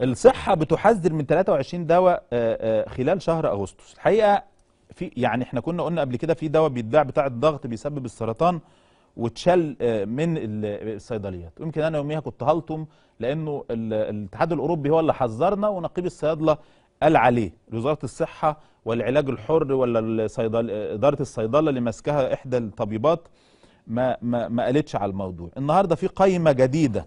الصحة بتحذر من 23 دواء آه، آه، خلال شهر أغسطس الحقيقة في يعني احنا كنا قلنا قبل كده في دواء بيتباع بتاع الضغط بيسبب السرطان واتشال آه، من الصيدليات ويمكن انا يوميها كنت هلطم لانه الاتحاد الاوروبي هو اللي حذرنا ونقيب الصيادله قال عليه وزاره الصحه والعلاج الحر ولا الصيدل اداره الصيدله اللي ماسكها احدى الطبيبات ما ما ما قالتش على الموضوع النهارده في قائمه جديده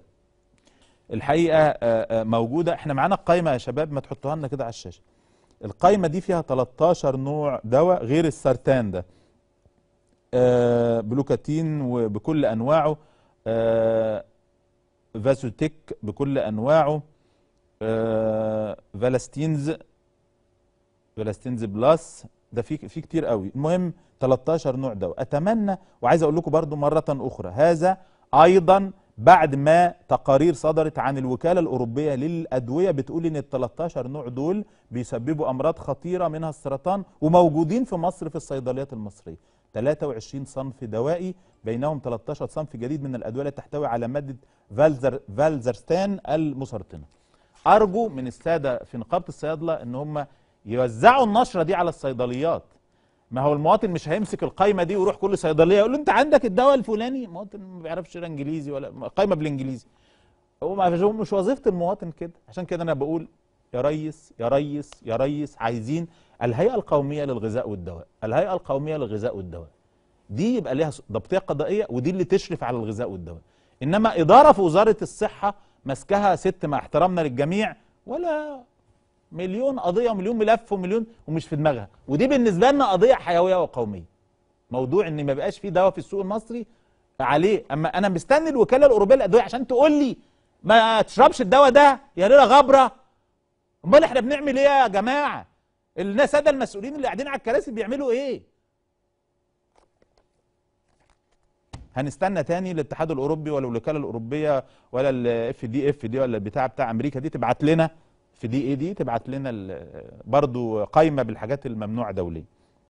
الحقيقه آه، آه، موجوده احنا معانا القايمه يا شباب ما تحطوها لنا كده على الشاشه القايمه دي فيها 13 نوع دواء غير السرطان ده آه، بلوكاتين وبكل انواعه فاسوتيك بكل انواعه فلاستينز فلاستينز بلس ده في في كتير قوي المهم 13 نوع دواء اتمنى وعايز اقول لكم برضو مره اخرى هذا ايضا بعد ما تقارير صدرت عن الوكالة الأوروبية للأدوية بتقول إن ال 13 نوع دول بيسببوا أمراض خطيرة منها السرطان وموجودين في مصر في الصيدليات المصرية 23 صنف دوائي بينهم 13 صنف جديد من الأدوية التي تحتوي على مادة فالزر فالزرستان المسرطنة أرجو من السادة في نقابة الصيادلة إن هم يوزعوا النشرة دي على الصيدليات ما هو المواطن مش هيمسك القايمه دي ويروح كل صيدليه يقول له انت عندك الدواء الفلاني المواطن ما بيعرفش لا انجليزي ولا قايمه بالانجليزي هو ما مش وظيفه المواطن كده عشان كده انا بقول يا ريس يا ريس يا ريس عايزين الهيئه القوميه للغذاء والدواء الهيئه القوميه للغذاء والدواء دي يبقى ليها ضبطيه قضائيه ودي اللي تشرف على الغذاء والدواء انما اداره في وزاره الصحه ماسكها ست مع احترامنا للجميع ولا مليون قضيه ومليون ملف ومليون ومش في دماغها ودي بالنسبه لنا قضيه حيويه وقوميه موضوع ان ما بقاش فيه دواء في السوق المصري عليه اما انا مستني الوكاله الاوروبيه للادويه عشان تقول لي ما تشربش الدواء ده يا ليله غبره امال احنا بنعمل ايه يا جماعه الناس هذا المسؤولين اللي قاعدين على الكراسي بيعملوا ايه هنستنى تاني الاتحاد الاوروبي ولا الوكاله الاوروبيه ولا الاف دي اف دي ولا البتاع بتاع امريكا دي تبعت لنا في دي اي دي تبعت لنا برضو قايمه بالحاجات الممنوعه دوليا